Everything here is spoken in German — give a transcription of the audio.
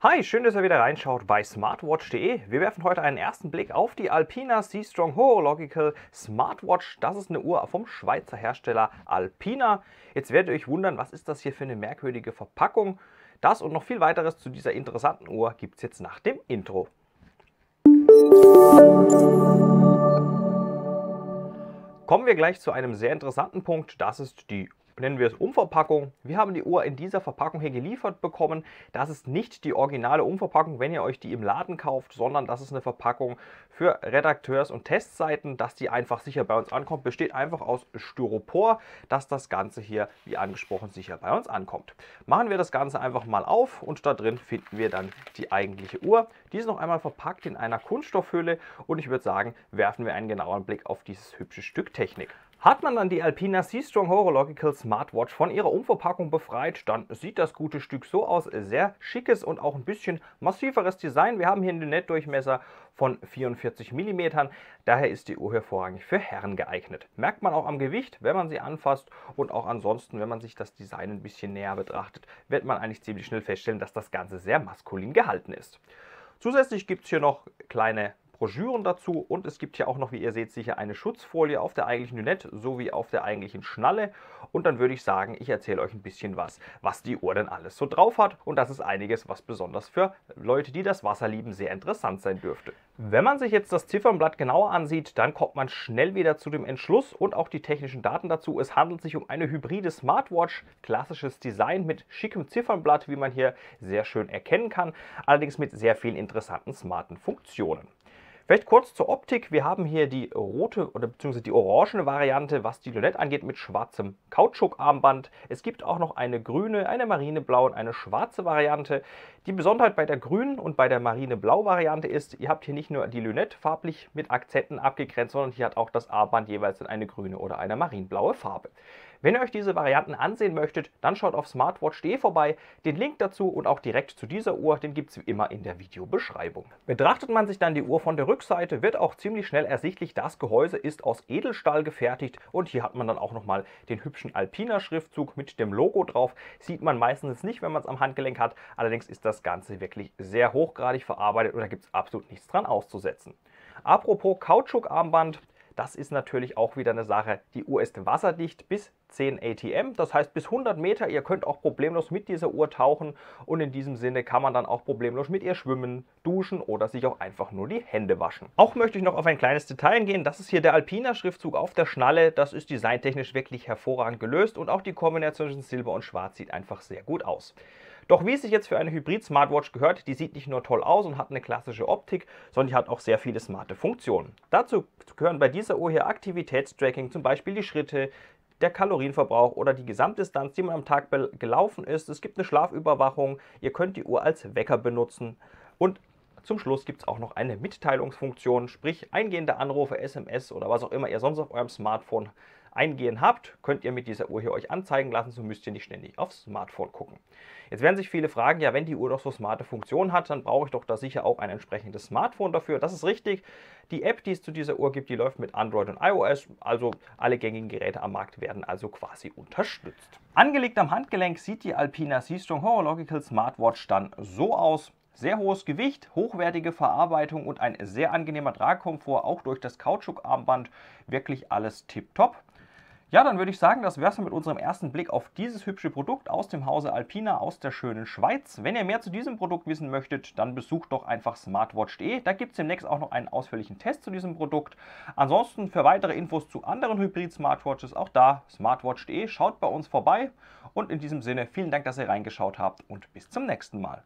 Hi, schön, dass ihr wieder reinschaut bei smartwatch.de. Wir werfen heute einen ersten Blick auf die Alpina Seastrong Horological Smartwatch. Das ist eine Uhr vom Schweizer Hersteller Alpina. Jetzt werdet ihr euch wundern, was ist das hier für eine merkwürdige Verpackung? Das und noch viel weiteres zu dieser interessanten Uhr gibt es jetzt nach dem Intro. Kommen wir gleich zu einem sehr interessanten Punkt, das ist die nennen wir es Umverpackung. Wir haben die Uhr in dieser Verpackung hier geliefert bekommen. Das ist nicht die originale Umverpackung, wenn ihr euch die im Laden kauft, sondern das ist eine Verpackung für Redakteurs- und Testseiten, dass die einfach sicher bei uns ankommt. Besteht einfach aus Styropor, dass das Ganze hier, wie angesprochen, sicher bei uns ankommt. Machen wir das Ganze einfach mal auf und da drin finden wir dann die eigentliche Uhr. Die ist noch einmal verpackt in einer Kunststoffhülle und ich würde sagen, werfen wir einen genaueren Blick auf dieses hübsche Stück Technik. Hat man dann die Alpina Sea-Strong Horological Smartwatch von ihrer Umverpackung befreit, dann sieht das gute Stück so aus. Sehr schickes und auch ein bisschen massiveres Design. Wir haben hier einen Nettdurchmesser von 44 mm. Daher ist die Uhr hervorragend für Herren geeignet. Merkt man auch am Gewicht, wenn man sie anfasst und auch ansonsten, wenn man sich das Design ein bisschen näher betrachtet, wird man eigentlich ziemlich schnell feststellen, dass das Ganze sehr maskulin gehalten ist. Zusätzlich gibt es hier noch kleine Broschüren dazu und es gibt hier auch noch, wie ihr seht, sicher eine Schutzfolie auf der eigentlichen Lunette sowie auf der eigentlichen Schnalle. Und dann würde ich sagen, ich erzähle euch ein bisschen was, was die Uhr denn alles so drauf hat. Und das ist einiges, was besonders für Leute, die das Wasser lieben, sehr interessant sein dürfte. Wenn man sich jetzt das Ziffernblatt genauer ansieht, dann kommt man schnell wieder zu dem Entschluss und auch die technischen Daten dazu. Es handelt sich um eine hybride Smartwatch, klassisches Design mit schickem Ziffernblatt, wie man hier sehr schön erkennen kann, allerdings mit sehr vielen interessanten smarten Funktionen. Vielleicht kurz zur Optik. Wir haben hier die rote oder beziehungsweise die orangene Variante, was die Lunette angeht, mit schwarzem Kautschukarmband. Es gibt auch noch eine grüne, eine marineblaue und eine schwarze Variante. Die Besonderheit bei der grünen und bei der marineblau Variante ist, ihr habt hier nicht nur die Lunette farblich mit Akzenten abgegrenzt, sondern hier hat auch das Armband jeweils in eine grüne oder eine marineblaue Farbe. Wenn ihr euch diese Varianten ansehen möchtet, dann schaut auf smartwatch.de vorbei. Den Link dazu und auch direkt zu dieser Uhr, den gibt es wie immer in der Videobeschreibung. Betrachtet man sich dann die Uhr von der Rückseite, wird auch ziemlich schnell ersichtlich, das Gehäuse ist aus Edelstahl gefertigt und hier hat man dann auch nochmal den hübschen alpina Schriftzug mit dem Logo drauf. Sieht man meistens nicht, wenn man es am Handgelenk hat, allerdings ist das Ganze wirklich sehr hochgradig verarbeitet und da gibt es absolut nichts dran auszusetzen. Apropos Kautschukarmband, das ist natürlich auch wieder eine Sache. Die Uhr ist wasserdicht bis 10 ATM, das heißt bis 100 Meter. Ihr könnt auch problemlos mit dieser Uhr tauchen und in diesem Sinne kann man dann auch problemlos mit ihr schwimmen, duschen oder sich auch einfach nur die Hände waschen. Auch möchte ich noch auf ein kleines Detail eingehen. Das ist hier der Alpina-Schriftzug auf der Schnalle. Das ist designtechnisch wirklich hervorragend gelöst und auch die Kombination zwischen Silber und Schwarz sieht einfach sehr gut aus. Doch wie es sich jetzt für eine Hybrid-Smartwatch gehört, die sieht nicht nur toll aus und hat eine klassische Optik, sondern die hat auch sehr viele smarte Funktionen. Dazu gehören bei dieser Uhr hier Aktivitätstracking, zum Beispiel die Schritte, der Kalorienverbrauch oder die Gesamtdistanz, die man am Tag gelaufen ist. Es gibt eine Schlafüberwachung, ihr könnt die Uhr als Wecker benutzen und zum Schluss gibt es auch noch eine Mitteilungsfunktion, sprich eingehende Anrufe, SMS oder was auch immer ihr sonst auf eurem Smartphone eingehen habt, könnt ihr mit dieser Uhr hier euch anzeigen lassen, so müsst ihr nicht ständig aufs Smartphone gucken. Jetzt werden sich viele fragen, ja, wenn die Uhr doch so smarte Funktionen hat, dann brauche ich doch da sicher auch ein entsprechendes Smartphone dafür. Das ist richtig. Die App, die es zu dieser Uhr gibt, die läuft mit Android und iOS, also alle gängigen Geräte am Markt werden also quasi unterstützt. Angelegt am Handgelenk sieht die Alpina Seastrong Horological Smartwatch dann so aus. Sehr hohes Gewicht, hochwertige Verarbeitung und ein sehr angenehmer Tragkomfort, auch durch das Kautschukarmband, wirklich alles tipptopp. Ja, dann würde ich sagen, das wäre es mit unserem ersten Blick auf dieses hübsche Produkt aus dem Hause Alpina aus der schönen Schweiz. Wenn ihr mehr zu diesem Produkt wissen möchtet, dann besucht doch einfach smartwatch.de. Da gibt es demnächst auch noch einen ausführlichen Test zu diesem Produkt. Ansonsten für weitere Infos zu anderen Hybrid-Smartwatches auch da smartwatch.de. Schaut bei uns vorbei und in diesem Sinne vielen Dank, dass ihr reingeschaut habt und bis zum nächsten Mal.